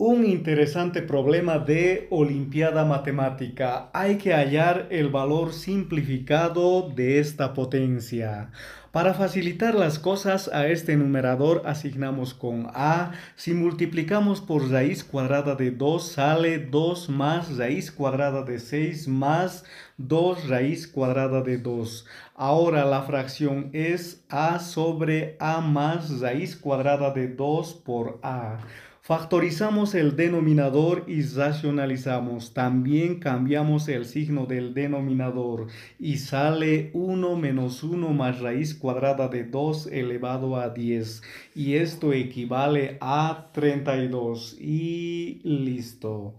Un interesante problema de Olimpiada Matemática. Hay que hallar el valor simplificado de esta potencia. Para facilitar las cosas, a este numerador asignamos con a. Si multiplicamos por raíz cuadrada de 2, sale 2 más raíz cuadrada de 6 más 2 raíz cuadrada de 2. Ahora la fracción es a sobre a más raíz cuadrada de 2 por a. Factorizamos el denominador y racionalizamos. También cambiamos el signo del denominador y sale 1 menos 1 más raíz cuadrada de 2 elevado a 10. Y esto equivale a 32. Y listo.